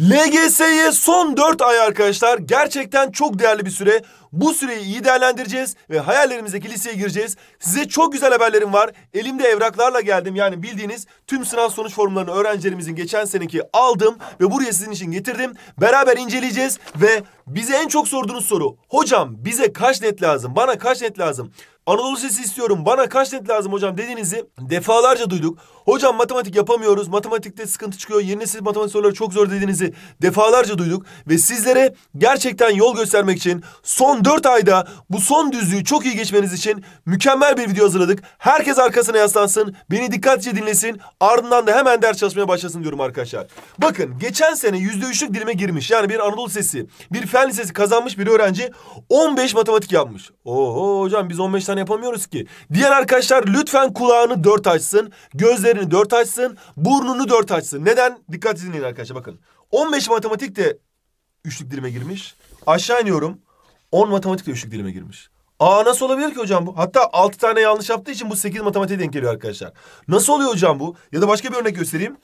LGS'ye son 4 ay arkadaşlar gerçekten çok değerli bir süre. Bu süreyi iyi değerlendireceğiz ve hayallerimizdeki liseye gireceğiz. Size çok güzel haberlerim var. Elimde evraklarla geldim. Yani bildiğiniz tüm sınav sonuç formlarını öğrencilerimizin geçen seneki aldım ve buraya sizin için getirdim. Beraber inceleyeceğiz ve bize en çok sorduğunuz soru. Hocam bize kaç net lazım? Bana kaç net lazım? Anadolu Sesi istiyorum bana kaç net lazım hocam dediğinizi defalarca duyduk. Hocam matematik yapamıyoruz matematikte sıkıntı çıkıyor yeni nesil matematik soruları çok zor dediğinizi defalarca duyduk. Ve sizlere gerçekten yol göstermek için son dört ayda bu son düzlüğü çok iyi geçmeniz için mükemmel bir video hazırladık. Herkes arkasına yaslansın beni dikkatlice dinlesin ardından da hemen ders çalışmaya başlasın diyorum arkadaşlar. Bakın geçen sene yüzde üçlük dilime girmiş yani bir Anadolu Sesi bir fen lisesi kazanmış bir öğrenci 15 matematik yapmış. Oo hocam biz 15 tane yapamıyoruz ki. Diğer arkadaşlar lütfen kulağını dört açsın, gözlerini dört açsın, burnunu dört açsın. Neden? Dikkat dinleyin arkadaşlar bakın. 15 matematik de üçlük dilime girmiş. Aşağı iniyorum. 10 matematik de üçlük dilime girmiş. Aa nasıl olabilir ki hocam bu? Hatta 6 tane yanlış yaptığı için bu 8 matematiğe denk geliyor arkadaşlar. Nasıl oluyor hocam bu? Ya da başka bir örnek göstereyim.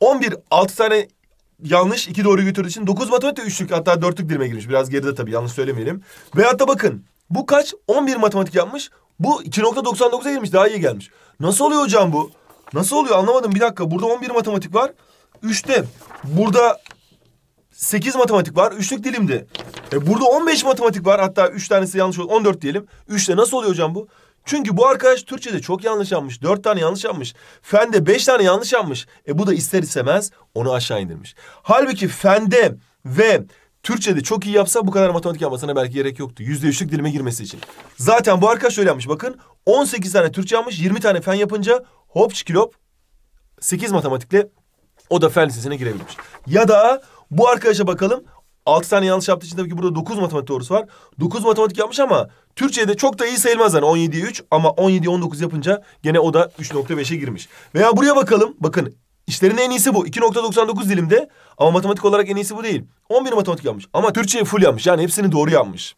11 6 tane yanlış 2 doğru götürdüğü için dokuz matematik de üçlük hatta dörtlük dilime girmiş. Biraz geride tabii yanlış söylemeyelim. Veyahut hatta bakın bu kaç? 11 matematik yapmış. Bu 2.99'a girmiş. Daha iyi gelmiş. Nasıl oluyor hocam bu? Nasıl oluyor anlamadım. Bir dakika. Burada 11 matematik var. 3'te. Burada 8 matematik var. Üçlük dilimdi. E burada 15 matematik var. Hatta 3 tanesi yanlış oldu. 14 diyelim. 3'te nasıl oluyor hocam bu? Çünkü bu arkadaş Türkçe'de çok yanlış yapmış. Dört tane yanlış yapmış. Fende beş tane yanlış yapmış. E bu da ister istemez onu aşağı indirmiş. Halbuki fende ve Türkçe'de çok iyi yapsa bu kadar matematik yapmasına belki gerek yoktu. Yüzde üçlük dilime girmesi için. Zaten bu arkadaş şöyle yapmış bakın. 18 tane Türkçe yapmış 20 tane fen yapınca hop çikilop 8 matematikle o da fen lisesine girebilmiş. Ya da bu arkadaşa bakalım. 6 tane yanlış yaptığı için tabii ki burada 9 matematik doğrusu var. 9 matematik yapmış ama Türkçe'de çok da iyi sayılmaz yani 17'ye 3 ama 17'ye 19 yapınca gene o da 3.5'e girmiş. Veya buraya bakalım. Bakın İşlerin en iyisi bu. 2.99 dilimde ama matematik olarak en iyisi bu değil. 11 matematik yapmış ama Türkçe'yi full yapmış. Yani hepsini doğru yapmış.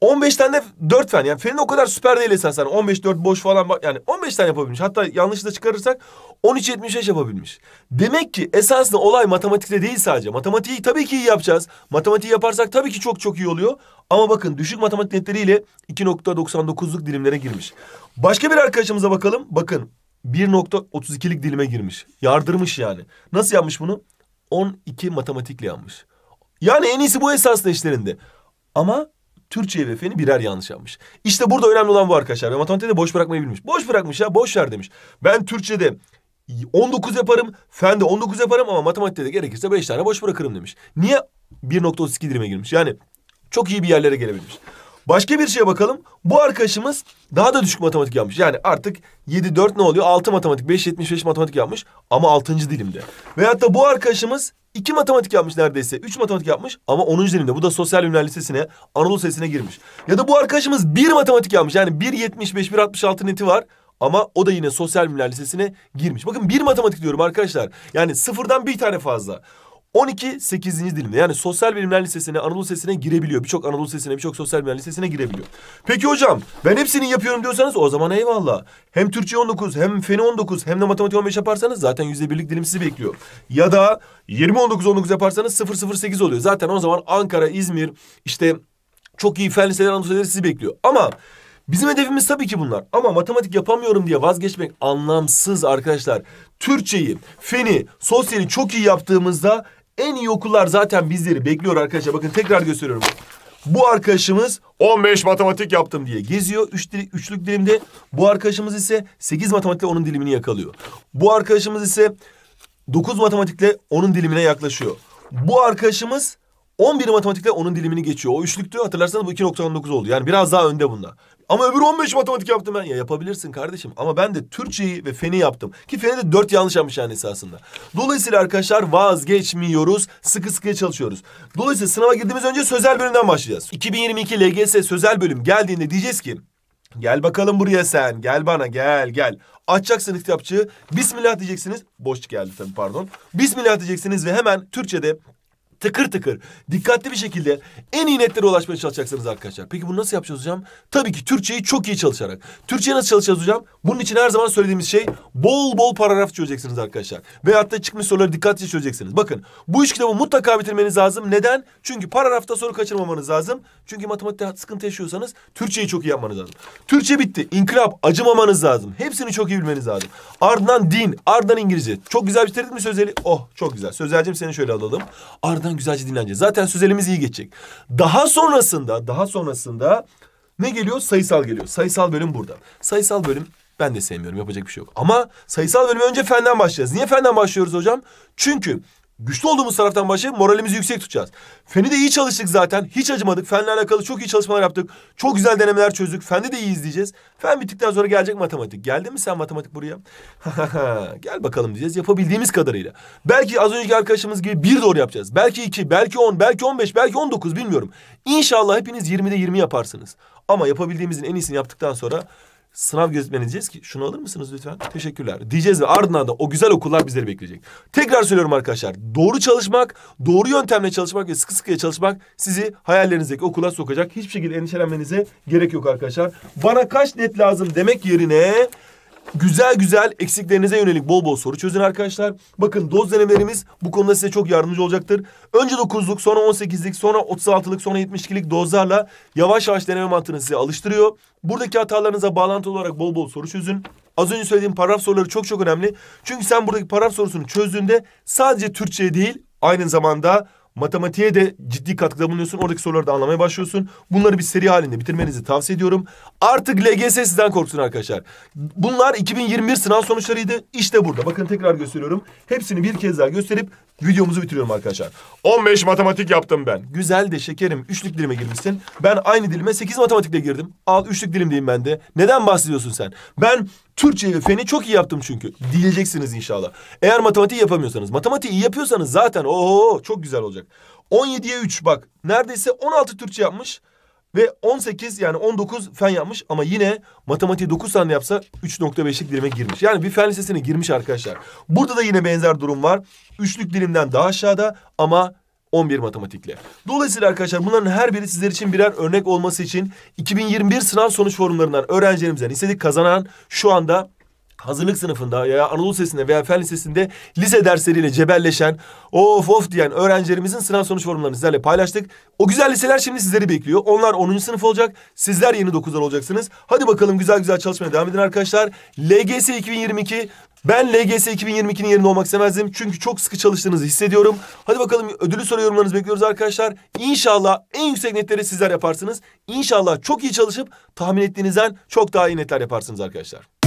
15 tane de 4 fen. Yani fenin o kadar süper değil esasen. 15 4 boş falan yani 15 tane yapabilmiş. Hatta yanlış da çıkarırsak 13.75 yapabilmiş. Demek ki esasında olay matematikte değil sadece. Matematiği tabii ki iyi yapacağız. Matematiği yaparsak tabii ki çok çok iyi oluyor. Ama bakın düşük matematik netleriyle 2.99'luk dilimlere girmiş. Başka bir arkadaşımıza bakalım. Bakın 1.32'lik dilime girmiş. Yardırmış yani. Nasıl yapmış bunu? 12 matematikle yapmış. Yani en iyisi bu esas işlerinde. Ama Türkçe ve feni birer yanlış yapmış. İşte burada önemli olan bu arkadaşlar. Ve matematikte de boş bırakmayı bilmiş. Boş bırakmış ya boş ver demiş. Ben Türkçe'de 19 yaparım, fende 19 yaparım ama matematikte de gerekirse 5 tane boş bırakırım demiş. Niye 1.32 dilime girmiş? Yani çok iyi bir yerlere gelebilmiş. Başka bir şeye bakalım. Bu arkadaşımız daha da düşük matematik yapmış. Yani artık 7, 4 ne oluyor? 6 matematik, 5, 75 matematik yapmış ama 6. dilimde. Veyahut da bu arkadaşımız 2 matematik yapmış neredeyse. 3 matematik yapmış ama 10. dilimde. Bu da Sosyal Bilimler Lisesi'ne, Anadolu Lisesi'ne girmiş. Ya da bu arkadaşımız 1 matematik yapmış. Yani 1.75, 1.66 neti var. Ama o da yine sosyal bilimler lisesine girmiş. Bakın 1 matematik diyorum arkadaşlar. Yani sıfırdan bir tane fazla. 12 8. dilimde yani sosyal bilimler lisesine, Anadolu Lisesi'ne girebiliyor. Birçok Anadolu Lisesi'ne, birçok sosyal bilimler lisesine girebiliyor. Peki hocam ben hepsini yapıyorum diyorsanız o zaman eyvallah. Hem Türkçe 19, hem Feni 19, hem de Matematik 15 yaparsanız zaten %1'lik dilim sizi bekliyor. Ya da 20 19 19 yaparsanız 0 0 8 oluyor. Zaten o zaman Ankara, İzmir işte çok iyi fen liseleri, Anadolu Liseleri sizi bekliyor. Ama Bizim hedefimiz tabii ki bunlar. Ama matematik yapamıyorum diye vazgeçmek anlamsız arkadaşlar. Türkçeyi, feni, sosyali çok iyi yaptığımızda en iyi okullar zaten bizleri bekliyor arkadaşlar. Bakın tekrar gösteriyorum. Bu arkadaşımız 15 matematik yaptım diye geziyor. Üç, üçlük dilimde. Bu arkadaşımız ise 8 matematikle onun dilimini yakalıyor. Bu arkadaşımız ise 9 matematikle onun dilimine yaklaşıyor. Bu arkadaşımız 11 matematikte onun dilimini geçiyor. O üçlüktü hatırlarsanız bu 2.19 oldu. Yani biraz daha önde bunda. Ama öbür 15 matematik yaptım ben. Ya yapabilirsin kardeşim. Ama ben de Türkçeyi ve feni yaptım. Ki feni de 4 yanlış yapmış yani esasında. Dolayısıyla arkadaşlar vazgeçmiyoruz. Sıkı sıkıya çalışıyoruz. Dolayısıyla sınava girdiğimiz önce sözel bölümden başlayacağız. 2022 LGS sözel bölüm geldiğinde diyeceğiz ki Gel bakalım buraya sen. Gel bana gel gel. Açacaksınız kitapçığı. Bismillah diyeceksiniz. Boş geldi tabii pardon. Bismillah diyeceksiniz ve hemen Türkçe'de tıkır tıkır dikkatli bir şekilde en iyi netlere ulaşmaya çalışacaksınız arkadaşlar. Peki bunu nasıl yapacağız hocam? Tabii ki Türkçeyi çok iyi çalışarak. Türkçeyi nasıl çalışacağız hocam? Bunun için her zaman söylediğimiz şey bol bol paragraf çözeceksiniz arkadaşlar. Ve hatta çıkmış soruları dikkatli çözeceksiniz. Bakın bu iş kitabı mutlaka bitirmeniz lazım. Neden? Çünkü paragrafta soru kaçırmamanız lazım. Çünkü matematikte sıkıntı yaşıyorsanız Türkçeyi çok iyi yapmanız lazım. Türkçe bitti. İnkılap acımamanız lazım. Hepsini çok iyi bilmeniz lazım. Ardından din, ardından İngilizce. Çok güzel bitirdik mi sözeli? Oh çok güzel. Sözelcim seni şöyle alalım. Ardından Oradan güzelce dinleneceğiz. Zaten sözelimiz iyi geçecek. Daha sonrasında, daha sonrasında ne geliyor? Sayısal geliyor. Sayısal bölüm burada. Sayısal bölüm ben de sevmiyorum. Yapacak bir şey yok. Ama sayısal bölüm önce fenden başlayacağız. Niye fenden başlıyoruz hocam? Çünkü güçlü olduğumuz taraftan başlayıp moralimizi yüksek tutacağız. Fen'i de iyi çalıştık zaten. Hiç acımadık. Fen'le alakalı çok iyi çalışmalar yaptık. Çok güzel denemeler çözdük. Fen'de de iyi izleyeceğiz. Fen bittikten sonra gelecek matematik. Geldi mi sen matematik buraya? Gel bakalım diyeceğiz. Yapabildiğimiz kadarıyla. Belki az önceki arkadaşımız gibi bir doğru yapacağız. Belki iki, belki on, belki on beş, belki on dokuz bilmiyorum. İnşallah hepiniz yirmide yirmi yaparsınız. Ama yapabildiğimizin en iyisini yaptıktan sonra sınav gözetmeni diyeceğiz ki şunu alır mısınız lütfen? Teşekkürler diyeceğiz ve ardından da o güzel okullar bizleri bekleyecek. Tekrar söylüyorum arkadaşlar doğru çalışmak, doğru yöntemle çalışmak ve sıkı sıkıya çalışmak sizi hayallerinizdeki okula sokacak. Hiçbir şekilde endişelenmenize gerek yok arkadaşlar. Bana kaç net lazım demek yerine Güzel güzel eksiklerinize yönelik bol bol soru çözün arkadaşlar. Bakın doz denemelerimiz bu konuda size çok yardımcı olacaktır. Önce 9'luk, sonra 18'lik, sonra 36'lık, sonra 72'lik dozlarla yavaş yavaş deneme mantığını size alıştırıyor. Buradaki hatalarınıza bağlantı olarak bol bol soru çözün. Az önce söylediğim paragraf soruları çok çok önemli. Çünkü sen buradaki paragraf sorusunu çözdüğünde sadece Türkçe değil aynı zamanda Matematiğe de ciddi katkıda bulunuyorsun. Oradaki soruları da anlamaya başlıyorsun. Bunları bir seri halinde bitirmenizi tavsiye ediyorum. Artık LGS sizden korksun arkadaşlar. Bunlar 2021 sınav sonuçlarıydı. İşte burada. Bakın tekrar gösteriyorum. Hepsini bir kez daha gösterip videomuzu bitiriyorum arkadaşlar. 15 matematik yaptım ben. Güzel de şekerim. Üçlük dilime girmişsin. Ben aynı dilime 8 matematikle girdim. Al üçlük dilim diyeyim ben de. Neden bahsediyorsun sen? Ben Türkçe ve feni çok iyi yaptım çünkü. Diyeceksiniz inşallah. Eğer matematiği yapamıyorsanız, matematiği iyi yapıyorsanız zaten ooo çok güzel olacak. 17'ye 3 bak neredeyse 16 Türkçe yapmış ve 18 yani 19 fen yapmış ama yine matematiği 9 tane yapsa 3.5'lik dilime girmiş. Yani bir fen lisesine girmiş arkadaşlar. Burada da yine benzer durum var. Üçlük dilimden daha aşağıda ama 11 matematikle. Dolayısıyla arkadaşlar bunların her biri sizler için birer örnek olması için 2021 sınav sonuç forumlarından öğrencilerimizden istedik kazanan şu anda hazırlık sınıfında ya Anadolu Lisesi'nde veya Fen Lisesi'nde lise dersleriyle cebelleşen, of of diyen öğrencilerimizin sınav sonuç formlarını sizlerle paylaştık. O güzel liseler şimdi sizleri bekliyor. Onlar 10. sınıf olacak. Sizler yeni 9'lar olacaksınız. Hadi bakalım güzel güzel çalışmaya devam edin arkadaşlar. LGS 2022 ben LGS 2022'nin yerinde olmak istemezdim. Çünkü çok sıkı çalıştığınızı hissediyorum. Hadi bakalım ödülü soru yorumlarınızı bekliyoruz arkadaşlar. İnşallah en yüksek netleri sizler yaparsınız. İnşallah çok iyi çalışıp tahmin ettiğinizden çok daha iyi netler yaparsınız arkadaşlar.